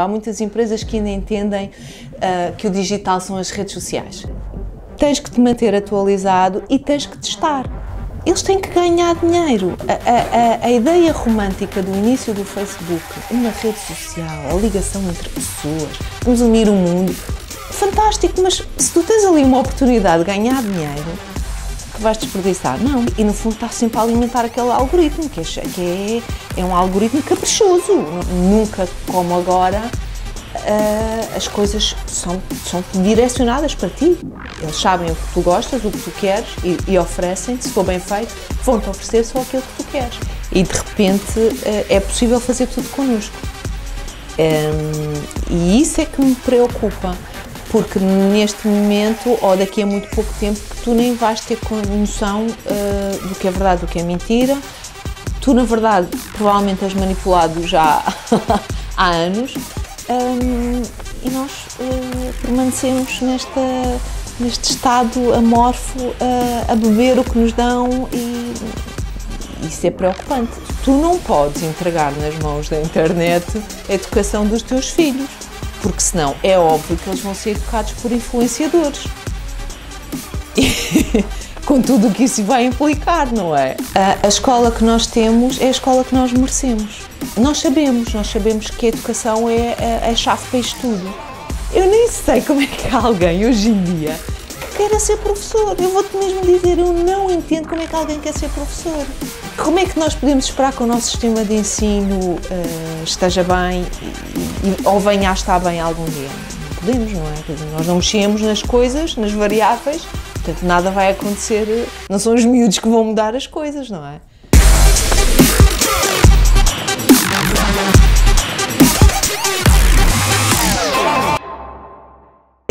Há muitas empresas que ainda entendem uh, que o digital são as redes sociais. Tens que te manter atualizado e tens que testar. Eles têm que ganhar dinheiro. A, a, a ideia romântica do início do Facebook, uma rede social, a ligação entre pessoas, vamos unir o mundo, fantástico, mas se tu tens ali uma oportunidade de ganhar dinheiro, que vais desperdiçar. Não. E no fundo está sempre a alimentar aquele algoritmo, que, é, que é, é um algoritmo caprichoso. Nunca como agora uh, as coisas são, são direcionadas para ti. Eles sabem o que tu gostas, o que tu queres e, e oferecem, se for bem feito, vão-te oferecer só aquilo que tu queres. E de repente uh, é possível fazer tudo connosco. Um, e isso é que me preocupa porque neste momento ou daqui a muito pouco tempo tu nem vais ter noção uh, do que é verdade, do que é mentira. Tu, na verdade, provavelmente és manipulado já há anos um, e nós uh, permanecemos nesta, neste estado amorfo uh, a beber o que nos dão e isso é preocupante. Tu não podes entregar nas mãos da internet a educação dos teus filhos porque senão é óbvio que eles vão ser educados por influenciadores. Com tudo o que isso vai implicar, não é? A, a escola que nós temos é a escola que nós merecemos. Nós sabemos, nós sabemos que a educação é a, é, a é chave para isto tudo. Eu nem sei como é que alguém hoje em dia queira é ser professor. Eu vou-te mesmo dizer, eu não entendo como é que alguém quer ser professor. Como é que nós podemos esperar que o nosso sistema de ensino uh, esteja bem e, e, ou venha a estar bem algum dia? Não podemos, não é? Dizer, nós não mexemos nas coisas, nas variáveis, portanto nada vai acontecer. Eh, não são os miúdos que vão mudar as coisas, não é?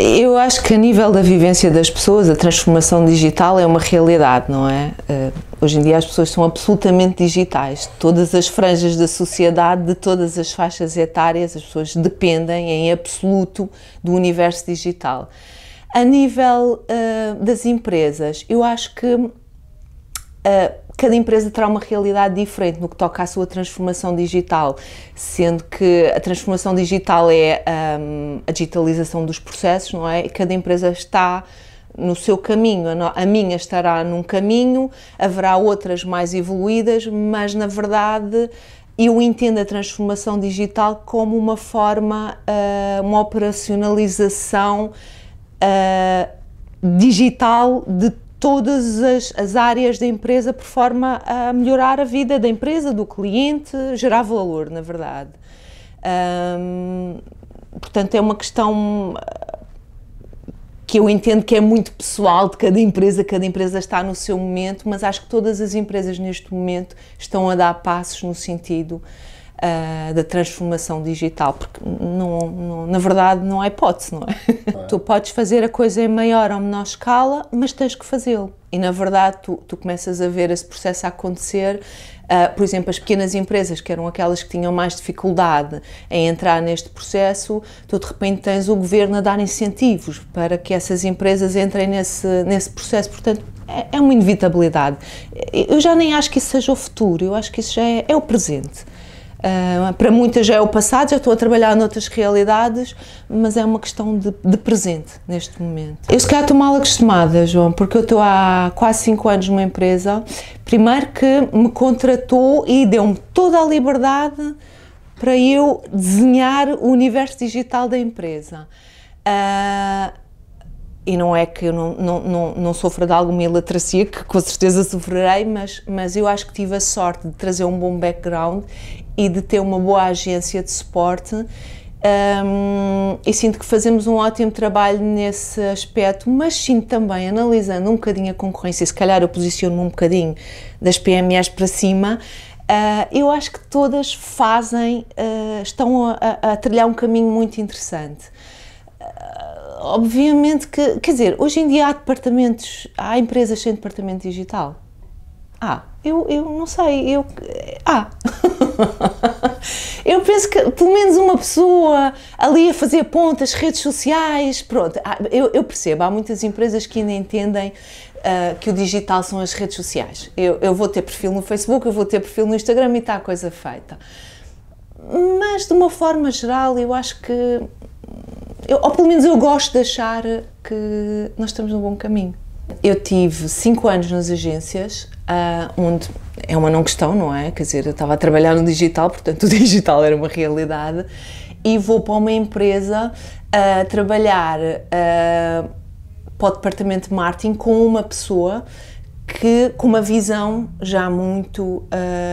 Eu acho que a nível da vivência das pessoas, a transformação digital é uma realidade, não é? Eh, hoje em dia as pessoas são absolutamente digitais. Todas as franjas da sociedade, de todas as faixas etárias, as pessoas dependem em absoluto do universo digital. A nível uh, das empresas, eu acho que uh, cada empresa terá uma realidade diferente no que toca à sua transformação digital, sendo que a transformação digital é um, a digitalização dos processos, não é? Cada empresa está no seu caminho, a minha estará num caminho, haverá outras mais evoluídas, mas na verdade eu entendo a transformação digital como uma forma, hum, uma operacionalização hum, digital de todas as, as, áreas da empresa por forma a melhorar a vida da empresa, do cliente, gerar valor, na verdade. portanto, é uma questão ah, que eu entendo que é muito pessoal de cada empresa, cada empresa está no seu momento, mas acho que todas as empresas neste momento estão a dar passos no sentido uh, da transformação digital, porque não, não, na verdade não há hipótese, não é? Tu podes fazer a coisa em maior ou menor escala, mas tens que fazê-lo. E na verdade tu, tu começas a ver esse processo a acontecer Uh, por exemplo, as pequenas empresas, que eram aquelas que tinham mais dificuldade em entrar neste processo, tu de repente tens o governo a dar incentivos para que essas empresas entrem nesse, nesse processo. Portanto, é, é uma inevitabilidade. Eu já nem acho que isso seja o futuro, eu acho que isso já é, é o presente. Uh, para muitas já é o passado, já estou a trabalhar noutras realidades, mas é uma questão de, de presente neste momento. Eu se calhar estou mal acostumada, João, porque eu estou há quase 5 anos numa empresa, primeiro que me contratou e deu-me toda a liberdade para eu desenhar o universo digital da empresa. Uh, e não é que eu não, não, não, não sofra de alguma ilatracia, que com certeza sofrerei, mas, mas eu acho que tive a sorte de trazer um bom background e de ter uma boa agência de suporte. Um, e sinto que fazemos um ótimo trabalho nesse aspecto, mas sinto também, analisando um bocadinho a concorrência, se calhar eu posiciono-me um bocadinho das PMEs para cima, uh, eu acho que todas fazem, uh, estão a, a, trilhar um caminho muito interessante. Uh, obviamente que, quer dizer, hoje em dia há departamentos, há empresas sem departamento digital. Há. Ah, eu, eu não sei, eu. Ah! eu penso que pelo menos uma pessoa ali a fazer pontas, redes sociais, pronto. Ah, eu, eu, percebo, há muitas empresas que ainda entendem uh, que o digital são as redes sociais. Eu, eu vou ter perfil no Facebook, eu vou ter perfil no Instagram e está a coisa feita. Mas de uma forma geral, eu acho que. Eu, ou pelo menos eu gosto de achar que nós estamos no bom caminho. Eu tive cinco anos nas agências, uh, onde é uma não questão, não é? Quer dizer, eu estava a trabalhar no digital, portanto o digital era uma realidade, e vou para uma empresa uh, trabalhar uh, para o departamento de marketing com uma pessoa que com uma visão já muito uh,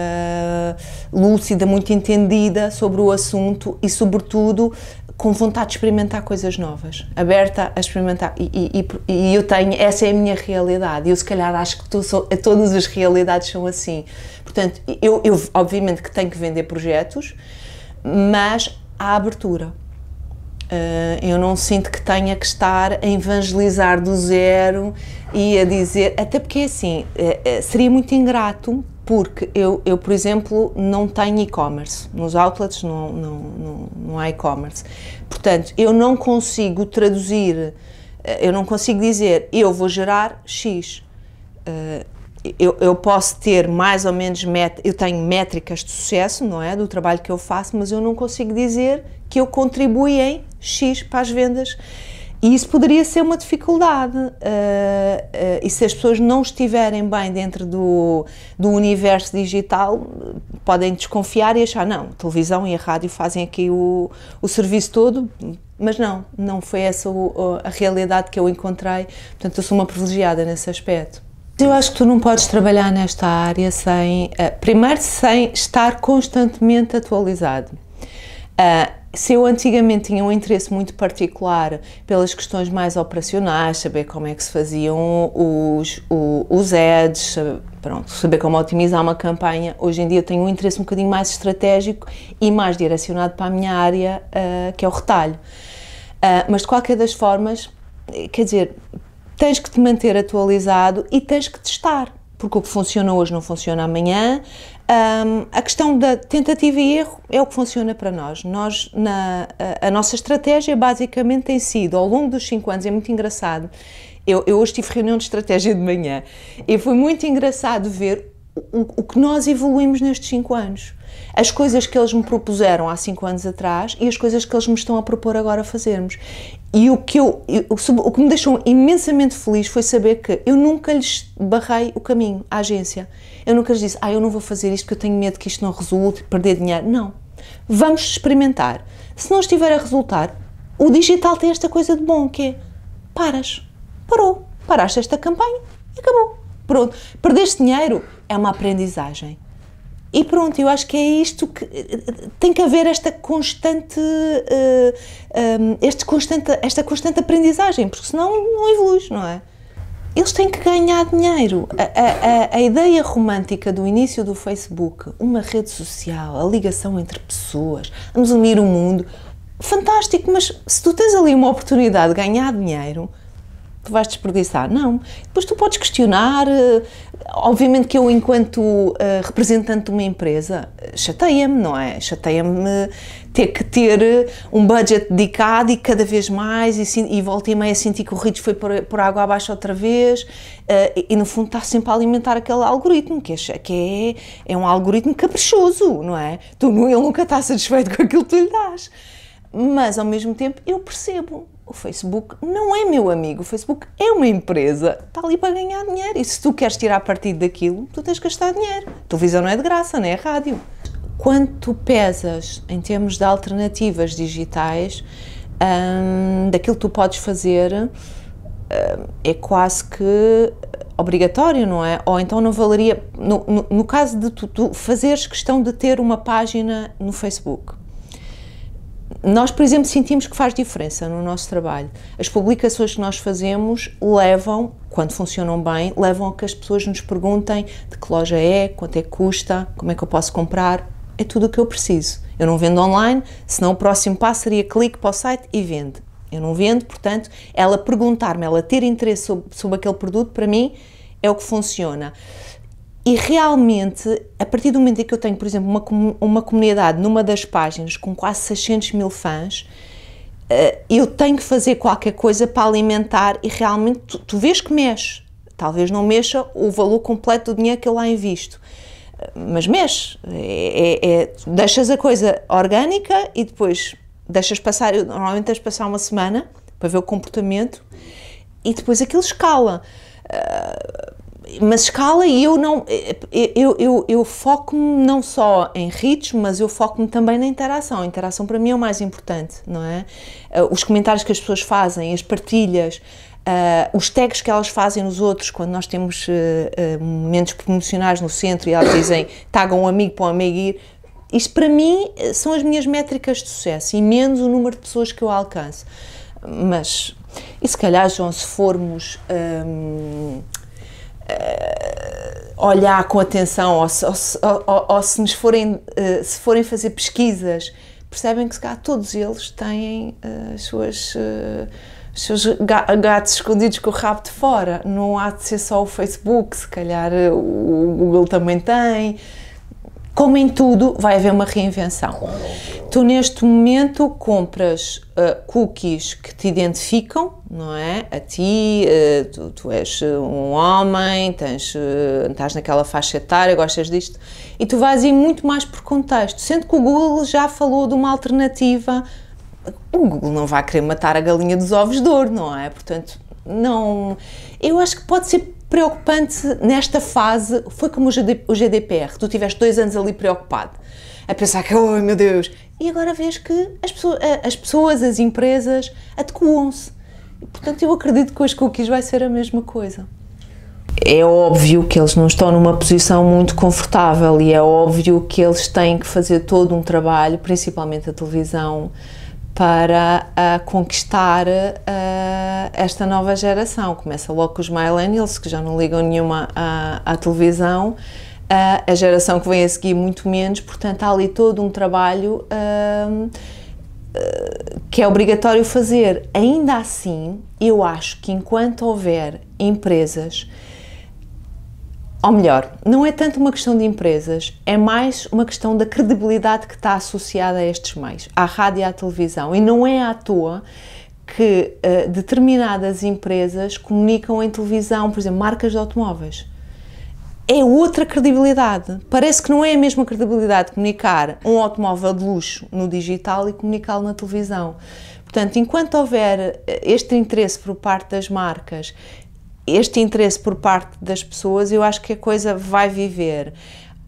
lúcida, muito entendida sobre o assunto e, sobretudo, com vontade de experimentar coisas novas, aberta a experimentar. E, e, e, eu tenho, essa é a minha realidade. Eu, se calhar, acho que tu, sou, todas as realidades são assim. Portanto, eu, eu, obviamente que tenho que vender projetos, mas há abertura. Ah, eu não sinto que tenha que estar a evangelizar do zero e a dizer. Até porque, é assim, eh, eh, seria muito ingrato porque eu, eu, por exemplo, não tenho e-commerce. Nos outlets não, não, não, não há e-commerce. Portanto, eu não consigo traduzir, eh, eu não consigo dizer eu vou gerar X. Eh, eu, eu posso ter mais ou menos, met, eu tenho métricas de sucesso, não é? Do trabalho que eu faço, mas eu não consigo dizer que eu contribuí em X para as vendas e isso poderia ser uma dificuldade. Uh, uh, e se as pessoas não estiverem bem dentro do, do universo digital, podem desconfiar e achar: não, a televisão e a rádio fazem aqui o, o serviço todo, mas não, não foi essa a realidade que eu encontrei. Portanto, eu sou uma privilegiada nesse aspecto. Eu acho que tu não podes trabalhar nesta área sem, eh, primeiro, sem estar constantemente atualizado. Uh, se eu antigamente tinha um interesse muito particular pelas questões mais operacionais, saber como é que se faziam os, os, os ads, pronto, saber como otimizar uma campanha, hoje em dia eu tenho um interesse um bocadinho mais estratégico e mais direcionado para a minha área, uh, que é o retalho. Uh, mas de qualquer das formas, quer dizer, tens que te manter atualizado e tens que testar porque o que funciona hoje não funciona amanhã, um, a questão da tentativa e erro é o que funciona para nós. Nós na, a, a, nossa estratégia basicamente tem sido, ao longo dos cinco anos, é muito engraçado. Eu, eu hoje tive reunião de estratégia de manhã e foi muito engraçado ver o, o que nós evoluímos nestes cinco anos as coisas que eles me propuseram há cinco anos atrás e as coisas que eles me estão a propor agora fazermos. E o que, eu, o que me deixou imensamente feliz foi saber que eu nunca lhes barrei o caminho à agência. Eu nunca lhes disse, ah, eu não vou fazer isto porque eu tenho medo que isto não resulte, perder dinheiro. Não. Vamos experimentar. Se não estiver a resultar, o digital tem esta coisa de bom que é paras, parou, paraste esta campanha e acabou. Pronto. Perdeste dinheiro é uma aprendizagem. E pronto, eu acho que é isto que eh, eh, tem que haver esta constante, eh, ehm, este constante esta constante aprendizagem, porque senão não evoluís, não é? Eles têm que ganhar dinheiro. A, a, a, ideia romântica do início do Facebook, uma rede social, a ligação entre pessoas, vamos unir o mundo, fantástico, mas se tu tens ali uma oportunidade de ganhar dinheiro, tu vais desperdiçar. Não. Depois tu podes questionar. Eh, obviamente que eu, enquanto uh, representante de uma empresa, chateia-me, não é? Chateia-me ter que ter eh, um budget dedicado e cada vez mais, e, e volta e meia sentir que o ritmo foi por, por água abaixo outra vez, uh, e, e, no fundo está sempre a alimentar aquele algoritmo, que é, que é, é um algoritmo caprichoso, não é? Tu, ele nunca está satisfeito com aquilo que tu lhe dás. Mas, ao mesmo tempo, eu percebo, o Facebook não é meu amigo, o Facebook é uma empresa, está ali para ganhar dinheiro e se tu queres tirar partido daquilo, tu tens que gastar dinheiro. A televisão não é de graça, não é rádio. Quanto pesas em termos de alternativas digitais, hum, daquilo que tu podes fazer, hum, é quase que obrigatório, não é? Ou então não valeria, no, no, no caso de tu, tu fazeres questão de ter uma página no Facebook, nós, por exemplo, sentimos que faz diferença no nosso trabalho. As publicações que nós fazemos levam, quando funcionam bem, levam a que as pessoas nos perguntem de que loja é, quanto é que custa, como é que eu posso comprar. É tudo o que eu preciso. Eu não vendo online, senão o próximo passo seria clique para o site e vende. Eu não vendo, portanto, ela perguntar-me, ela ter interesse sobre, sobre aquele produto, para mim, é o que funciona. E realmente, a partir do momento em que eu tenho, por exemplo, uma, uma comunidade numa das páginas com quase 600 mil fãs, eh, eu tenho que fazer qualquer coisa para alimentar e realmente tu, tu vês que mexe. Talvez não mexa o valor completo do dinheiro que eu lá invisto, mas mexe. É, é, é, deixas a coisa orgânica e depois deixas passar. normalmente tens de passar uma semana para ver o comportamento e depois aquilo escala. Uh, mas escala e eu não eh, eh, eu, eu, eu foco-me não só em ritmo, mas eu foco-me também na interação. A interação para mim é o mais importante, não é? Eh, os comentários que as pessoas fazem, as partilhas, uh, os tags que elas fazem nos outros, quando nós temos uh, uh, momentos promocionais no centro e elas dizem tagam um amigo para um amigo ir. Isto para mim são as minhas métricas de sucesso e menos o número de pessoas que eu alcanço. Mas, e se calhar, João, se formos. Um, eh, olhar com atenção ou se, ou ou, ou se nos forem, eh, se forem fazer pesquisas, percebem que se calhar todos eles têm eh, as suas os seus gatos escondidos com o rabo de fora. Não há de ser só o Facebook, se calhar o Google também tem. Como em tudo, vai haver uma reinvenção. Tu, neste momento, compras uh, cookies que te identificam, não é? A ti, uh, tu, tu, és eh, um homem, tens, uh, estás naquela faixa etária, gostas disto, e tu vais ir muito mais por contexto. Sendo que o Google já falou de uma alternativa. O Google não vai querer matar a galinha dos ovos de ouro, não é? Portanto, não. Eu acho que pode ser preocupante nesta fase foi como o GDPR. Tu tiveste dois anos ali preocupado, a pensar que, oh meu Deus, e agora vês que as pessoas, as, pessoas, as empresas adequam-se. Portanto, eu acredito que com as cookies vai ser a mesma coisa. É óbvio que eles não estão numa posição muito confortável e é óbvio que eles têm que fazer todo um trabalho, principalmente a televisão, para uh, conquistar uh, esta nova geração. Começa logo com os millennials, que já não ligam nenhuma à, à televisão, uh, a geração que vem a seguir muito menos, portanto há ali todo um trabalho que é obrigatório fazer. Ainda assim, eu acho que enquanto houver empresas ou melhor, não é tanto uma questão de empresas, é mais uma questão da credibilidade que está associada a estes meios, à rádio e à televisão. E não é à toa que uh, determinadas empresas comunicam em televisão, por exemplo, marcas de automóveis. É outra credibilidade. Parece que não é a mesma credibilidade comunicar um automóvel de luxo no digital e comunicá-lo na televisão. Portanto, enquanto houver eh, este interesse por parte das marcas este interesse por parte das pessoas, eu acho que a coisa vai viver.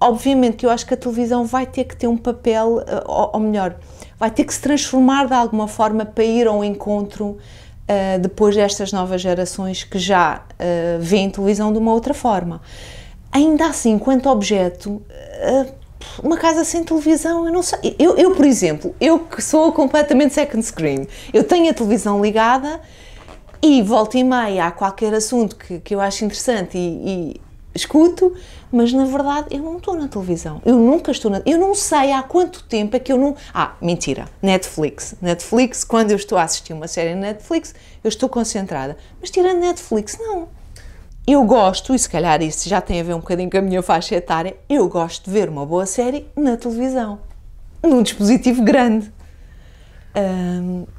Obviamente que eu acho que a televisão vai ter que ter um papel, eh, ou, melhor, vai ter que se transformar de alguma forma para ir ao encontro uh, depois destas novas gerações que já uh, veem televisão de uma outra forma. Ainda assim, quanto objeto, uh, uma casa sem televisão, eu não sei. Eu, eu, por exemplo, eu que sou completamente second screen, eu tenho a televisão ligada e volta e meia há qualquer assunto que, que eu acho interessante e, e escuto, mas na verdade eu não estou na televisão. Eu nunca estou na. Eu não sei há quanto tempo é que eu não. Ah, mentira! Netflix. Netflix, quando eu estou a assistir uma série na Netflix, eu estou concentrada. Mas tirando Netflix, não. Eu gosto, e se calhar isso já tem a ver um bocadinho com a minha faixa etária, eu gosto de ver uma boa série na televisão, num dispositivo grande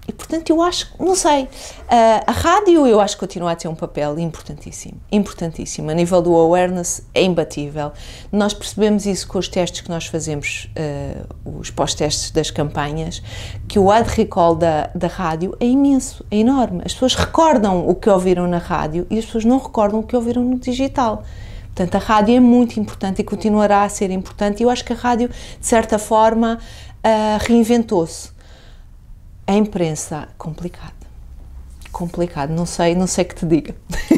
e portanto eu acho, não sei, uh, a rádio eu acho que continua a ter um papel importantíssimo, importantíssimo. A nível do awareness é imbatível. Nós percebemos isso com os testes que nós fazemos, uh, os pós-testes das campanhas, que o ad recall da, da rádio é imenso, é enorme. As pessoas recordam o que ouviram na rádio e as pessoas não recordam o que ouviram no digital. Portanto, a rádio é muito importante e continuará a ser importante. E eu acho que a rádio, de certa forma, uh, reinventou-se a imprensa, complicado. Complicado, não sei, não sei que te diga.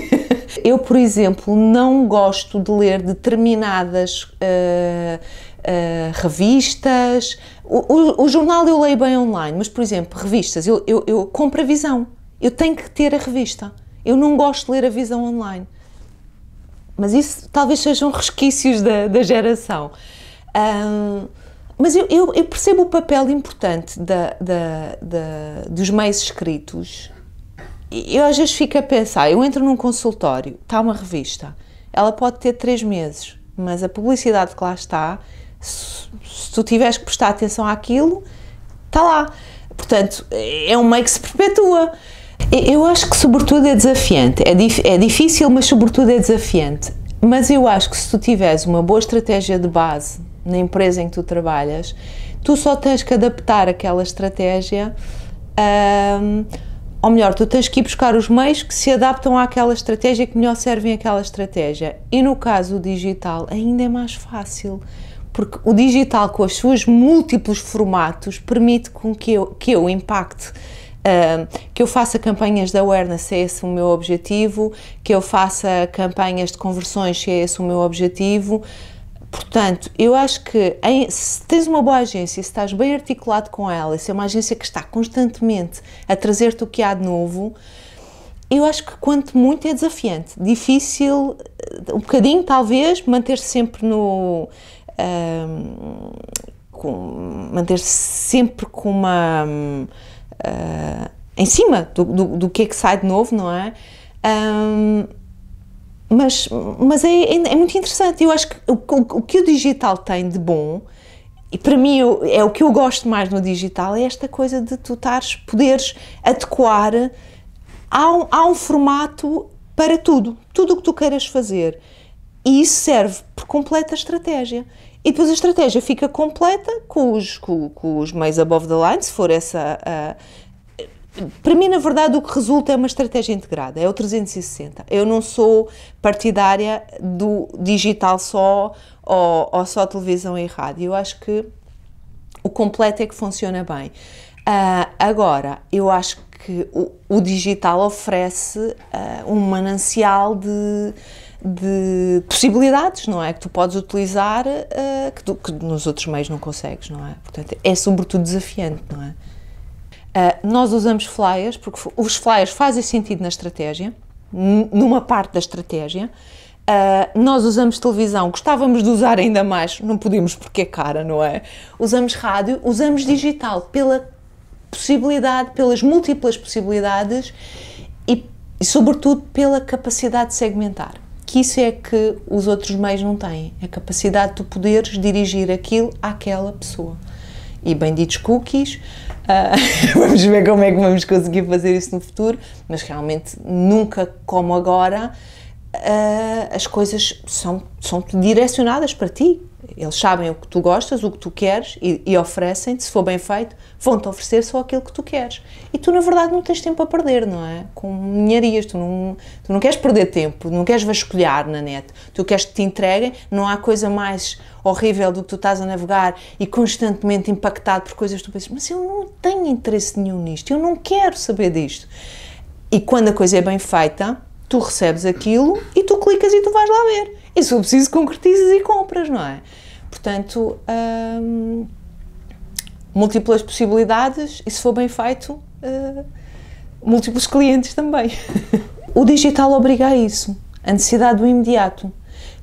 Eu, por exemplo, não gosto de ler determinadas uh, uh, revistas. O, o, o, jornal eu leio bem online, mas, por exemplo, revistas, eu, eu, eu compro a visão. Eu tenho que ter a revista. Eu não gosto de ler a visão online. Mas isso talvez sejam resquícios da, da geração. Um, mas eu, eu, eu, percebo o papel importante da, da, da, dos meios escritos. Eu às vezes fico a pensar, eu entro num consultório, está uma revista, ela pode ter três meses, mas a publicidade que lá está, se, se tu tiveres que prestar atenção àquilo, está lá. Portanto, é um meio que se perpetua. Eu acho que, sobretudo, é desafiante. É, dif é difícil, mas, sobretudo, é desafiante. Mas eu acho que se tu tiveres uma boa estratégia de base na empresa em que tu trabalhas, tu só tens que adaptar aquela estratégia, um, ou melhor, tu tens que ir buscar os meios que se adaptam àquela estratégia que melhor servem àquela estratégia. E no caso digital ainda é mais fácil, porque o digital com os seus múltiplos formatos permite com que eu, que eu impacte Uh, que eu faça campanhas de awareness, se é esse o meu objetivo, que eu faça campanhas de conversões, se é esse o meu objetivo, Portanto, eu acho que em, se tens uma boa agência, se estás bem articulado com ela, se é uma agência que está constantemente a trazer-te o que há de novo, eu acho que quanto muito é desafiante. Difícil, eh, um bocadinho talvez, manter-se sempre no. Um, ehm, manter-se sempre com uma. Um, uh, eh, em cima do, do, do, que é que sai de novo, não é? Um, ehm, mas, mas é, é, é, muito interessante. Eu acho que o, o, que o digital tem de bom, e para mim eu, é o que eu gosto mais no digital, é esta coisa de tu tares, poderes adequar a um, a um formato para tudo, tudo o que tu queiras fazer. E isso serve por completa estratégia. E depois a estratégia fica completa com os, com, com os meios above the line, se for essa para mim, na verdade, o que resulta é uma estratégia integrada, é o 360. Eu não sou partidária do digital só ou, ou só televisão e rádio. Eu acho que o completo é que funciona bem. Uh, agora, eu acho que o, o digital oferece uh, um manancial de, de, possibilidades, não é? Que tu podes utilizar uh, que, tu, que nos outros meios não consegues, não é? Portanto, é sobretudo desafiante, não é? Uh, nós usamos flyers, porque os flyers fazem sentido na estratégia, numa parte da estratégia. Uh, nós usamos televisão, gostávamos de usar ainda mais, não podemos porque é cara, não é? Usamos rádio, usamos digital pela possibilidade, pelas múltiplas possibilidades e, e sobretudo pela capacidade de segmentar. Que isso é que os outros meios não têm, a capacidade de poderes dirigir aquilo àquela pessoa. E benditos cookies, Uh, vamos ver como é que vamos conseguir fazer isso no futuro, mas realmente nunca como agora uh, as coisas são, são direcionadas para ti, eles sabem o que tu gostas, o que tu queres e, e oferecem-te, se for bem feito, vão-te oferecer só aquilo que tu queres. E tu, na verdade, não tens tempo a perder, não é? Com ninharias, tu não, tu não queres perder tempo, não queres vasculhar na net, tu queres que te entreguem, não há coisa mais horrível do que tu estás a navegar e constantemente impactado por coisas que tu pensas, mas eu não tenho interesse nenhum nisto, eu não quero saber disto. E quando a coisa é bem feita, tu recebes aquilo e tu clicas e tu vais lá ver e se for preciso, concretizas e compras, não é? Portanto, hum, múltiplas possibilidades e se for bem feito, eh, múltiplos clientes também. o digital obriga a isso, a necessidade do imediato.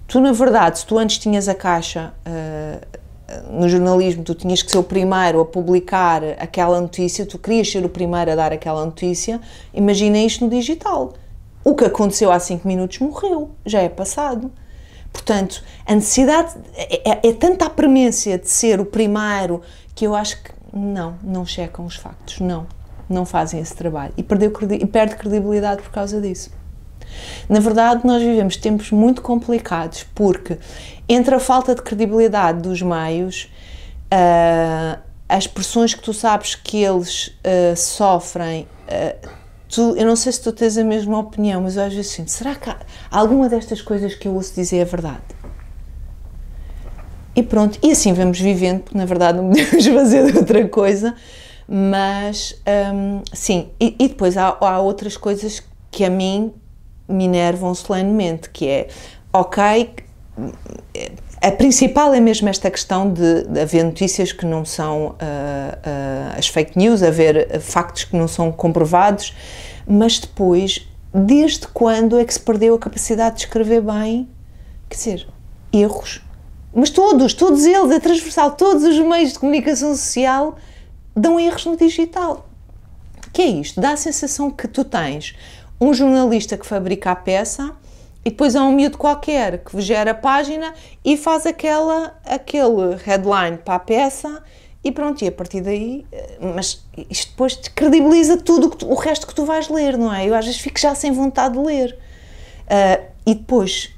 Tu, na verdade, se tu antes tinhas a caixa uh, no jornalismo, tu tinhas que ser o primeiro a publicar aquela notícia, tu querias ser o primeiro a dar aquela notícia, imagina isto no digital. O que aconteceu há 5 minutos morreu, já é passado. Portanto, a necessidade é, é, é tanta a premência de ser o primeiro que eu acho que não, não checam os factos, não, não fazem esse trabalho e, perdeu, e perde credibilidade por causa disso. Na verdade, nós vivemos tempos muito complicados porque entre a falta de credibilidade dos meios, uh, as pressões que tu sabes que eles uh, sofrem. Uh, tu, eu não sei se tu tens a mesma opinião, mas eu às vezes sinto, será que há, alguma destas coisas que eu ouço dizer é verdade? E pronto, e assim vamos vivendo, porque na verdade não podemos fazer outra coisa, mas hum, sim, e, e depois há, há, outras coisas que a mim me enervam solenemente, que é, ok, hum, a principal é mesmo esta questão de, de haver notícias que não são uh, uh, as fake news, haver factos que não são comprovados, mas depois, desde quando é que se perdeu a capacidade de escrever bem? Quer dizer, erros. Mas todos, todos eles, é transversal, todos os meios de comunicação social dão erros no digital. O Que é isto? Dá a sensação que tu tens um jornalista que fabrica a peça e depois há um miúdo qualquer que gera a página e faz aquela, aquele headline para a peça e pronto, e a partir daí, eh, mas isto depois descredibiliza tudo tu, o resto que tu vais ler, não é? Eu às vezes fico já sem vontade de ler. Uh, e depois,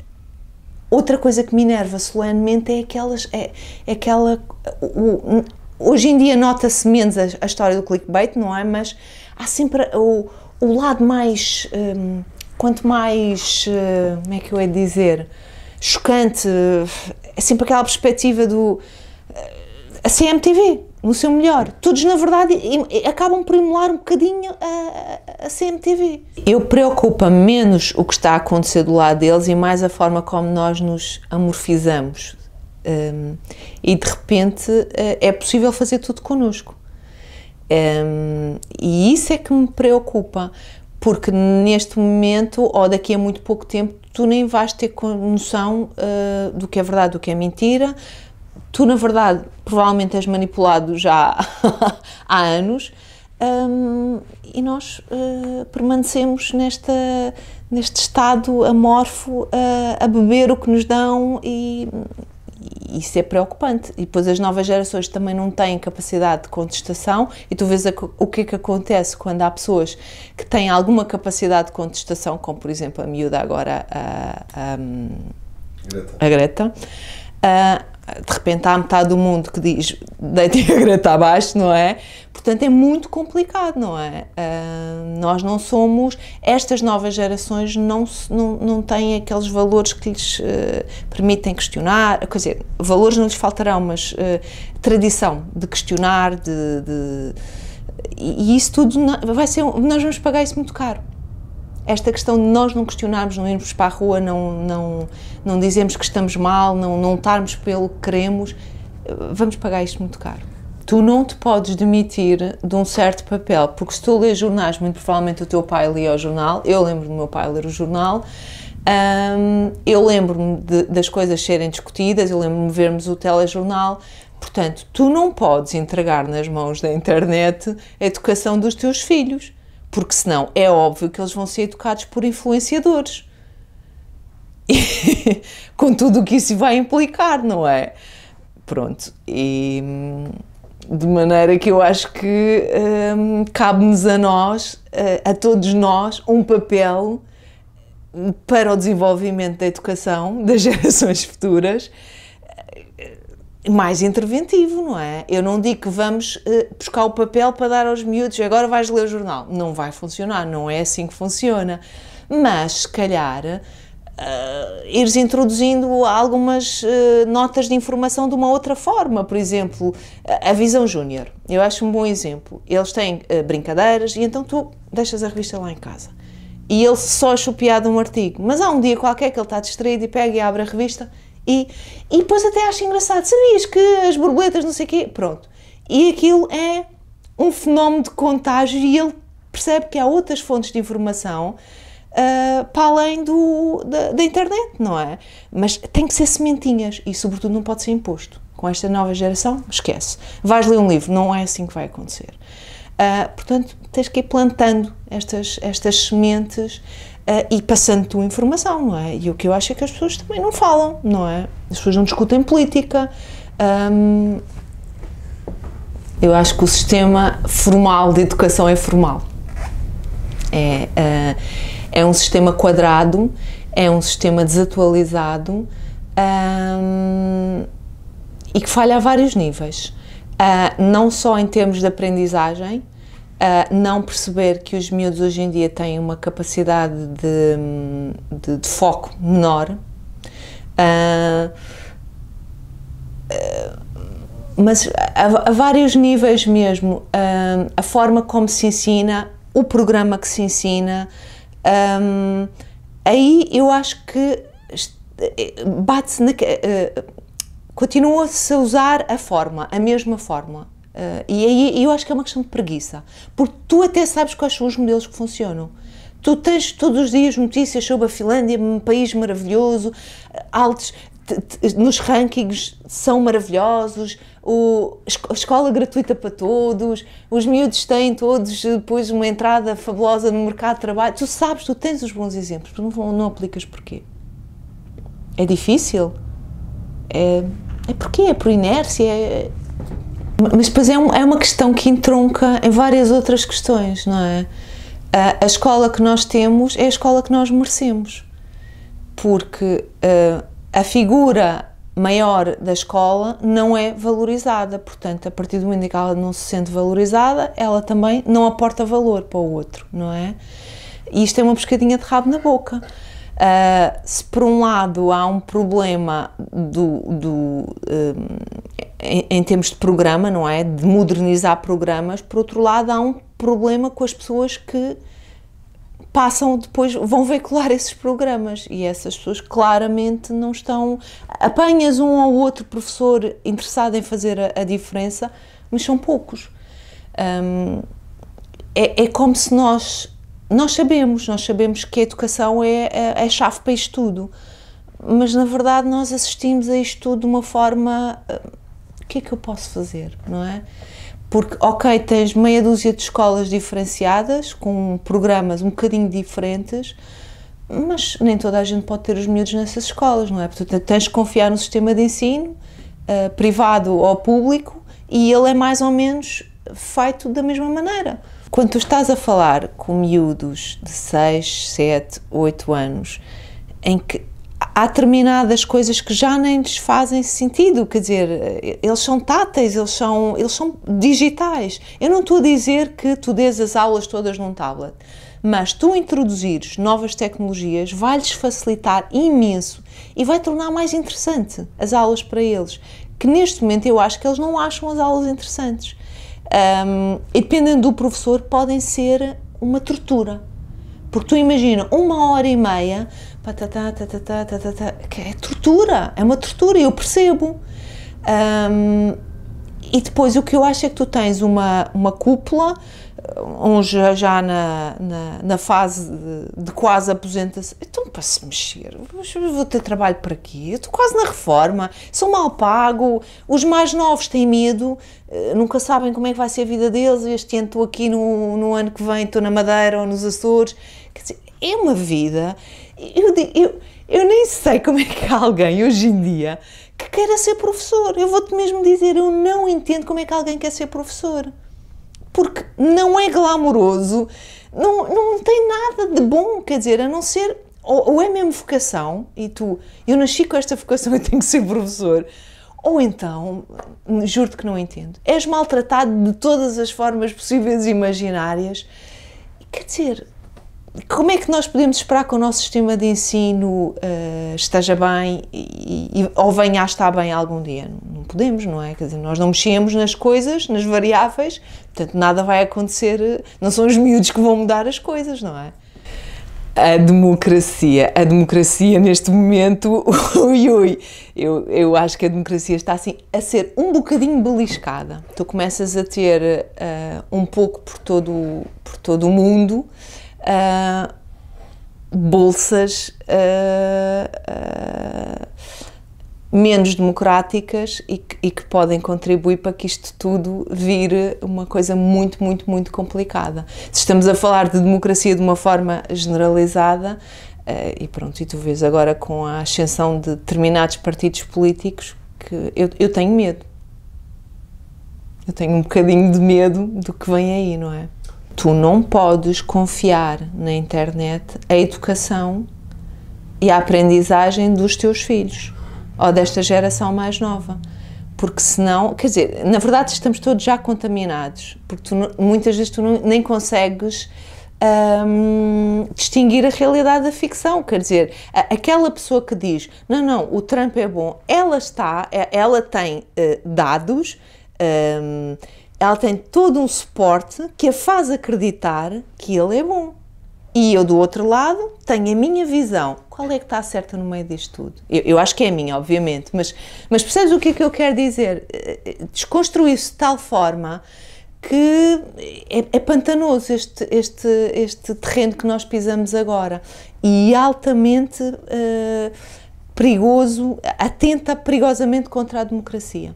outra coisa que me enerva solenemente é aquelas, é, é aquela, o, hoje em dia nota-se menos a, a, história do clickbait, não é? Mas há sempre o, o lado mais... Um, quanto mais, eh, como é que eu ia dizer, chocante, é sempre aquela perspectiva do eh, a CMTV, no seu melhor. Todos, na verdade, acabam por emular um bocadinho a, a CMTV. Eu preocupa menos o que está a acontecer do lado deles e mais a forma como nós nos amorfizamos. Um, e de repente eh, é possível fazer tudo connosco. Um, e isso é que me preocupa, porque neste momento ou daqui a muito pouco tempo tu nem vais ter noção uh, do que é verdade, do que é mentira. Tu, na verdade, provavelmente és manipulado já há anos um, e nós uh, permanecemos nesta, neste estado amorfo uh, a beber o que nos dão e isso é preocupante. E depois as novas gerações também não têm capacidade de contestação, e tu vês a, o que é que acontece quando há pessoas que têm alguma capacidade de contestação, como por exemplo a miúda agora, a, a, a hum, Greta. A Greta ah, de repente há metade do mundo que diz deitem a greta abaixo, não é? Portanto, é muito complicado, não é? Uh, nós não somos, estas novas gerações não, não, não têm aqueles valores que lhes uh, permitem questionar, quer dizer, valores não lhes faltarão, mas tradição de questionar, de, de e isso tudo vai ser, nós vamos pagar isso muito caro esta questão de nós não questionarmos, não irmos para a rua, não, não, não dizemos que estamos mal, não, não lutarmos pelo que queremos, vamos pagar isto muito caro. Tu não te podes demitir de um certo papel, porque se tu lês jornais, muito provavelmente o teu pai lia o jornal, eu lembro do meu pai ler o jornal, hum, eu lembro-me das coisas serem discutidas, eu lembro-me de vermos o telejornal, portanto, tu não podes entregar nas mãos da internet a educação dos teus filhos porque senão é óbvio que eles vão ser educados por influenciadores. com tudo o que isso vai implicar, não é? Pronto, e hum, de maneira que eu acho que um, cabe-nos a nós, a, eh, a todos nós, um papel para o desenvolvimento da educação das gerações futuras mais interventivo, não é? Eu não digo que vamos uh, buscar o papel para dar aos miúdos, agora vais ler o jornal. Não vai funcionar, não é assim que funciona. Mas, se calhar, uh, ires introduzindo algumas uh, notas de informação de uma outra forma. Por exemplo, a Visão Júnior. Eu acho um bom exemplo. Eles têm uh, brincadeiras e então tu deixas a revista lá em casa. E ele só é chupiado um artigo. Mas há um dia qualquer que ele está distraído e pega e abre a revista e, e depois até acho engraçado, sabias que as borboletas, não sei o quê, pronto. E aquilo é um fenómeno de contágio e ele percebe que há outras fontes de informação uh, para além do, da, da, internet, não é? Mas tem que ser sementinhas e, sobretudo, não pode ser imposto. Com esta nova geração, esquece. Vais ler um livro, não é assim que vai acontecer. Uh, portanto, tens que ir plantando estas, estas sementes uh, e passando tu informação, não é? E o que eu acho é que as pessoas também não falam, não é? As pessoas não discutem política. Um, eu acho que o sistema formal de educação é formal. É, uh, é um sistema quadrado, é um sistema desatualizado um, e que falha a vários níveis. Uh, não só em termos de aprendizagem, a não perceber que os miúdos hoje em dia têm uma capacidade de, de, de foco menor. Uh, mas a, a, vários níveis mesmo, a forma como se ensina, o programa que se ensina, um, aí eu acho que bate-se, eh, continua-se a usar a forma, a mesma forma Uh, e aí eu acho que é uma questão de preguiça, porque tu até sabes quais são os modelos que funcionam. Tu tens todos os dias notícias sobre a Finlândia, um país maravilhoso, eh, altos nos rankings são maravilhosos, o, a escola gratuita para todos, os miúdos têm todos depois uma entrada fabulosa no mercado de trabalho. Tu sabes, tu tens os bons exemplos, mas não, não aplicas porquê? É difícil? É, é porquê? É por inércia? É, mas depois é, um, é uma questão que entronca em várias outras questões, não é? A, a, escola que nós temos é a escola que nós merecemos, porque uh, a figura maior da escola não é valorizada, portanto, a partir do momento em que ela não se sente valorizada, ela também não aporta valor para o outro, não é? E isto é uma pescadinha de rabo na boca. Uh, se por um lado há um problema do, do hum, em, em, termos de programa, não é? De modernizar programas, por outro lado há um problema com as pessoas que passam depois, vão veicular esses programas e essas pessoas claramente não estão. Apanhas um ou outro professor interessado em fazer a, a diferença, mas são poucos. Um, é, é como se nós nós sabemos, nós sabemos que a educação é, é, a é chave para isto tudo, mas na verdade nós assistimos a isto tudo de uma forma. Eh, o que é que eu posso fazer, não é? Porque, ok, tens meia dúzia de escolas diferenciadas, com programas um bocadinho diferentes, mas nem toda a gente pode ter os miúdos nessas escolas, não é? Portanto, tens de confiar no sistema de ensino, eh, privado ou público, e ele é mais ou menos feito da mesma maneira. Quando tu estás a falar com miúdos de 6, 7, 8 anos, em que há determinadas coisas que já nem lhes fazem sentido, quer dizer, eles são táteis, eles são, eles são digitais. Eu não estou a dizer que tu dês as aulas todas num tablet, mas tu introduzires novas tecnologias vai-lhes facilitar imenso e vai tornar mais interessante as aulas para eles, que neste momento eu acho que eles não acham as aulas interessantes. Um, e dependendo do professor, podem ser uma tortura. Porque tu imagina, uma hora e meia, patata, tatata, tatata, que é tortura, é uma tortura, eu percebo. Um, e depois o que eu acho é que tu tens uma, uma cúpula uns já na, na, na fase de, de, quase aposentação. Estão para se mexer, vou ter trabalho para quê? Eu estou quase na reforma, sou mal pago, os mais novos têm medo, eh, nunca sabem como é que vai ser a vida deles. Este ano estou aqui, no, no ano que vem estou na Madeira ou nos Açores. Quer dizer, é uma vida. Eu, eu, eu nem sei como é que há alguém hoje em dia que queira ser professor. Eu vou-te mesmo dizer, eu não entendo como é que alguém quer ser professor porque não é glamouroso, não, não tem nada de bom, quer dizer, a não ser. Ou, ou é mesmo vocação, e tu, eu nasci com esta vocação, e tenho que ser professor. Ou então, juro-te que não entendo, és maltratado de todas as formas possíveis e imaginárias. Quer dizer, como é que nós podemos esperar que o nosso sistema de ensino uh, esteja bem e, e, ou venha a estar bem algum dia? podemos, não é? Quer dizer, nós não mexemos nas coisas, nas variáveis, portanto nada vai acontecer, não são os miúdos que vão mudar as coisas, não é? A democracia, a democracia neste momento, ui, ui, eu, eu acho que a democracia está assim a ser um bocadinho beliscada. Tu começas a ter uh, um pouco por todo, por todo o mundo uh, bolsas uh, menos democráticas e que, e que, podem contribuir para que isto tudo vire uma coisa muito, muito, muito complicada. Se estamos a falar de democracia de uma forma generalizada, eh, e pronto, e tu vês agora com a ascensão de determinados partidos políticos que eu, eu tenho medo. Eu tenho um bocadinho de medo do que vem aí, não é? Tu não podes confiar na internet a educação e a aprendizagem dos teus filhos ou desta geração mais nova. Porque senão, quer dizer, na verdade estamos todos já contaminados, porque tu, muitas vezes tu nem consegues um, distinguir a realidade da ficção. Quer dizer, a, aquela pessoa que diz não, não, o Trump é bom, ela está, é, ela tem uh, dados, um, ela tem todo um suporte que a faz acreditar que ele é bom. E eu, do outro lado, tenho a minha visão. Qual é que está certa no meio disto tudo? Eu, eu acho que é a minha, obviamente, mas, mas percebes o que é que eu quero dizer? Eh, eh, Desconstruir-se de tal forma que é, é, pantanoso este, este, este terreno que nós pisamos agora e altamente uh, perigoso, atenta perigosamente contra a democracia.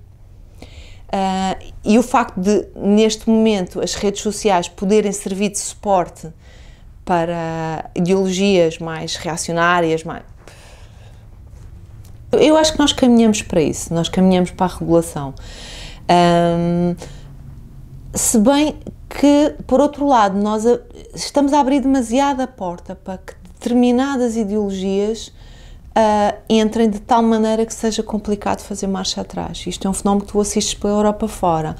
Uh, e o facto de, neste momento, as redes sociais poderem servir de suporte para ideologias mais reacionárias, mais... Eu acho que nós caminhamos para isso, nós caminhamos para a regulação. se bem que, por outro lado, nós estamos a abrir demasiada porta para que determinadas ideologias uh, entrem de tal maneira que seja complicado fazer marcha atrás. Isto é um fenómeno que tu assistes pela Europa fora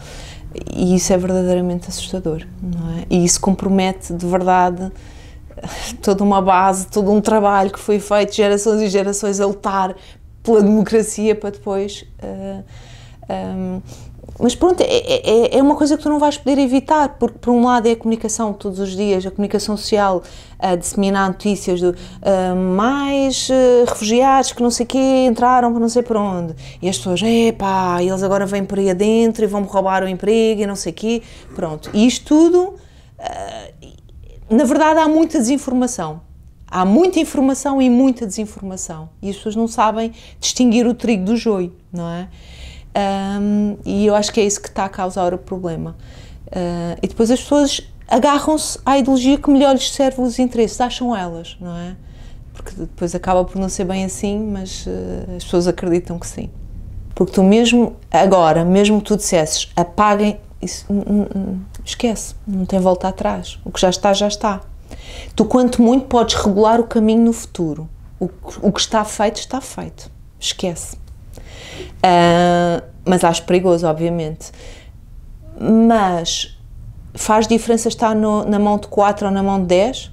e isso é verdadeiramente assustador, não é? E isso compromete de verdade toda uma base, todo um trabalho que foi feito, gerações e gerações a lutar pela democracia para depois. Uh, eh, um, ehm, mas pronto, é, é, é, é, uma coisa que tu não vais poder evitar, porque por um lado é a comunicação todos os dias, a comunicação social, a disseminar notícias de uh, mais uh, refugiados que não sei quê entraram para não sei para onde. E as pessoas, epá, eles agora vêm para aí adentro e vão-me roubar o emprego e não sei quê. Pronto, e isto tudo uh, na verdade, há muita desinformação. Há muita informação e muita desinformação. E as pessoas não sabem distinguir o trigo do joio, não é? Um, e eu acho que é isso que está a causar o problema. Uh, e depois as pessoas agarram-se à ideologia que melhor lhes serve os interesses, acham elas, não é? Porque depois acaba por não ser bem assim, mas uh, as pessoas acreditam que sim. Porque tu mesmo, agora, mesmo que tu dissesses apaguem, isso, hum, hum, hum, esquece, não tem volta atrás. O que já está, já está. Tu, quanto muito, podes regular o caminho no futuro. O, o que está feito, está feito. Esquece. Uh, mas acho perigoso, obviamente. Mas faz diferença estar no, na mão de 4 ou na mão de 10?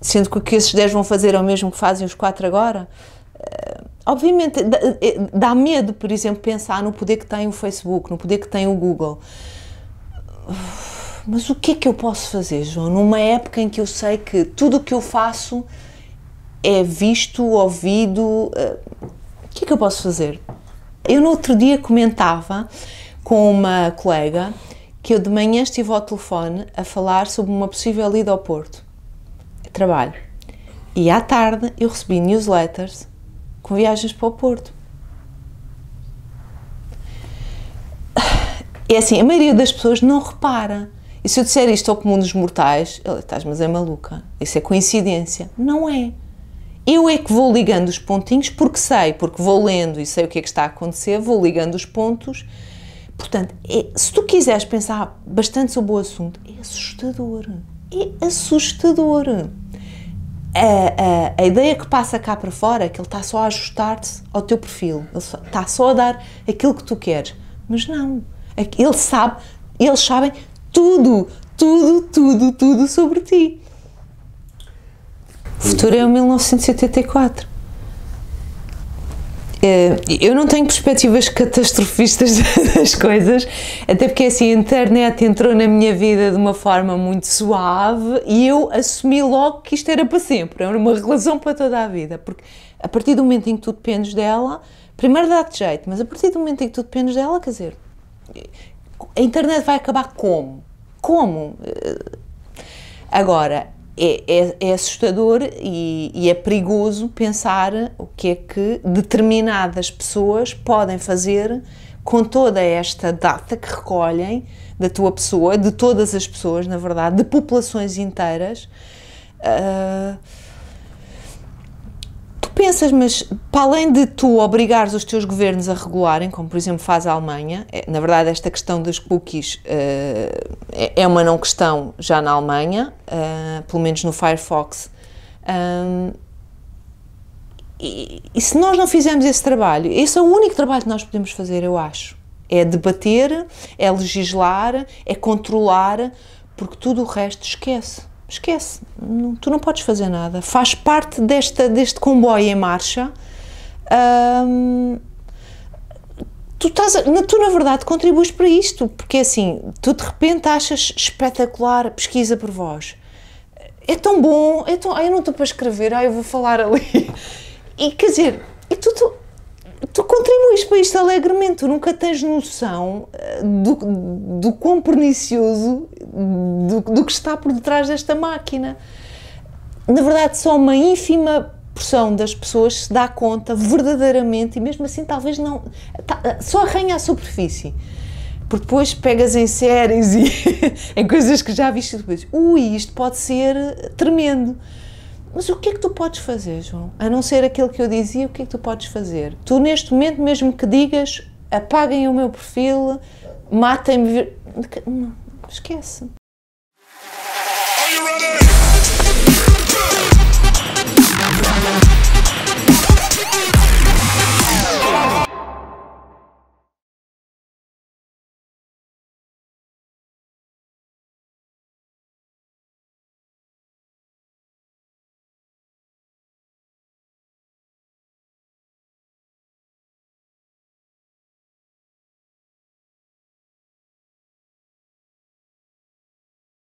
Sendo que o que esses 10 vão fazer é o mesmo que fazem os 4 agora? Uh, obviamente, dá, eh, dá medo, por exemplo, pensar no poder que tem o Facebook, no poder que tem o Google mas o que é que eu posso fazer, João? Numa época em que eu sei que tudo o que eu faço é visto, ouvido, eh, o que é que eu posso fazer? Eu no outro dia comentava com uma colega que eu de manhã estive ao telefone a falar sobre uma possível ida ao Porto. Trabalho. E à tarde eu recebi newsletters com viagens para o Porto. É assim, a maioria das pessoas não repara. E se eu disser isto ao comum dos mortais, ele estás, mas é maluca. Isso é coincidência. Não é. Eu é que vou ligando os pontinhos porque sei, porque vou lendo e sei o que é que está a acontecer, vou ligando os pontos. Portanto, é, se tu quiseres pensar bastante sobre o assunto, é assustador. É assustador. A, a, a ideia que passa cá para fora é que ele está só a ajustar te ao teu perfil, ele só, está só a dar aquilo que tu queres. Mas não. É ele sabe, eles sabem tudo, tudo, tudo, tudo sobre ti. O futuro é o 1984. Eh, eu não tenho perspectivas catastrofistas das coisas, até porque é assim a internet entrou na minha vida de uma forma muito suave e eu assumi logo que isto era para sempre, era uma relação para toda a vida, porque a partir do momento em que tu dependes dela, primeiro dá-te jeito, mas a partir do momento em que tu dependes dela, quer dizer, a internet vai acabar como? Como? Eh, agora, é, é, é assustador e, e, é perigoso pensar o que é que determinadas pessoas podem fazer com toda esta data que recolhem da tua pessoa, de todas as pessoas, na verdade, de populações inteiras. Uh, pensas, mas para além de tu obrigares os teus governos a regularem, como por exemplo faz a Alemanha, é, na verdade esta questão dos cookies uh, é, é uma não questão já na Alemanha, uh, pelo menos no Firefox. Um, eh, e, e, se nós não fizermos esse trabalho, esse é o único trabalho que nós podemos fazer, eu acho. É debater, é legislar, é controlar, porque tudo o resto esquece esquece, não, tu não podes fazer nada. Faz parte desta, deste comboio em marcha. Hum, tu, estás tu, na verdade, contribuis para isto, porque assim, tu de repente achas espetacular pesquisa por voz. É tão bom, é tão, ah, eu não estou para escrever, ah, eu vou falar ali. E quer dizer, e tu, tu, tu contribuis para isto alegremente, tu nunca tens noção eh, do, do quão pernicioso do, do que está por detrás desta máquina. Na verdade, só uma ínfima porção das pessoas se dá conta verdadeiramente e mesmo assim talvez não tá, só arranha a superfície porque depois pegas em séries e em coisas que já viste depois ui, isto pode ser tremendo mas o que é que tu podes fazer, João? A não ser aquilo que eu dizia, o que é que tu podes fazer? Tu neste momento mesmo que digas apaguem o meu perfil matem-me esquece.